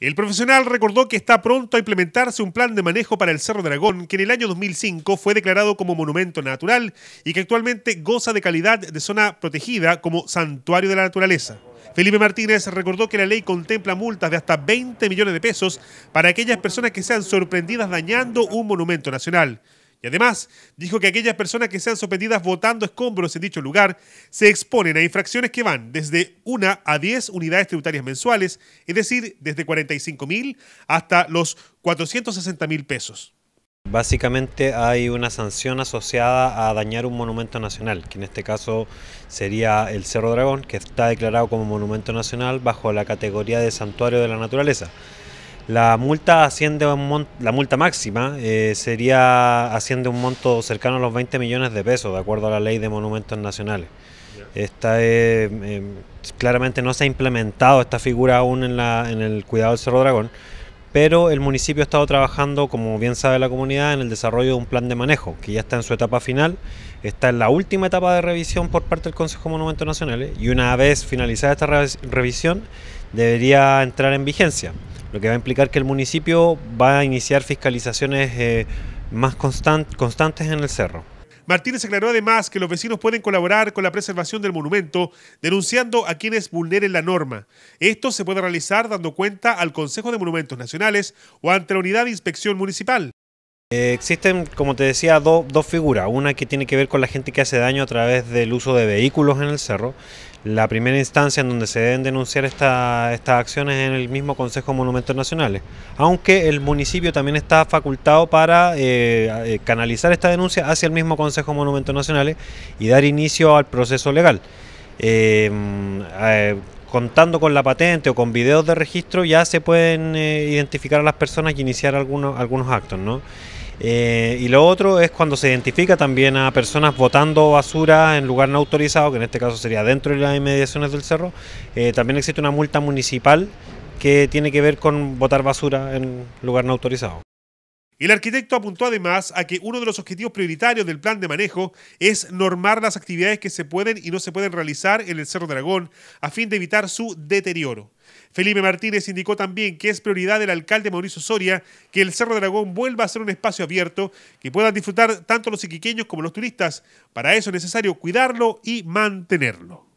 El profesional recordó que está pronto a implementarse un plan de manejo para el Cerro Dragón, que en el año 2005 fue declarado como monumento natural y que actualmente goza de calidad de zona protegida como santuario de la naturaleza. Felipe Martínez recordó que la ley contempla multas de hasta 20 millones de pesos para aquellas personas que sean sorprendidas dañando un monumento nacional. Y además, dijo que aquellas personas que sean sorprendidas votando escombros en dicho lugar se exponen a infracciones que van desde 1 a 10 unidades tributarias mensuales, es decir, desde 45 mil hasta los 460 mil pesos. Básicamente hay una sanción asociada a dañar un monumento nacional, que en este caso sería el Cerro Dragón, que está declarado como monumento nacional bajo la categoría de santuario de la naturaleza. La multa asciende la multa máxima eh, sería asciende un monto cercano a los 20 millones de pesos, de acuerdo a la ley de monumentos nacionales. Em, claramente no se ha implementado esta figura aún en, la, en el cuidado del Cerro Dragón, pero el municipio ha estado trabajando, como bien sabe la comunidad, en el desarrollo de un plan de manejo que ya está en su etapa final, está en la última etapa de revisión por parte del Consejo de Monumentos Nacionales y una vez finalizada esta revisión debería entrar en vigencia lo que va a implicar que el municipio va a iniciar fiscalizaciones eh, más constantes en el cerro. Martínez aclaró además que los vecinos pueden colaborar con la preservación del monumento denunciando a quienes vulneren la norma. Esto se puede realizar dando cuenta al Consejo de Monumentos Nacionales o ante la Unidad de Inspección Municipal. Eh, existen, como te decía, dos figuras. Una que tiene que ver con la gente que hace daño a través del uso de vehículos en el cerro. La primera instancia en donde se deben denunciar estas acciones es en el mismo Consejo de Monumentos Nacionales. Aunque el municipio también está facultado para eh, eh, canalizar esta denuncia hacia el mismo Consejo de Monumentos Nacionales y dar inicio al proceso legal. Mm, contando con la patente o con videos de registro ya se pueden eh, identificar a las personas y iniciar algunos, algunos actos, ¿no? Eh, y lo otro es cuando se identifica también a personas botando basura en lugar no autorizado, que en este caso sería dentro de las inmediaciones del cerro, eh, también existe una multa municipal que tiene que ver con botar basura en lugar no autorizado. El arquitecto apuntó además a que uno de los objetivos prioritarios del plan de manejo es normar las actividades que se pueden y no se pueden realizar en el Cerro Dragón a fin de evitar su deterioro. Felipe Martínez indicó también que es prioridad del alcalde Mauricio Soria que el Cerro Dragón vuelva a ser un espacio abierto que puedan disfrutar tanto los iquiqueños como los turistas. Para eso es necesario cuidarlo y mantenerlo.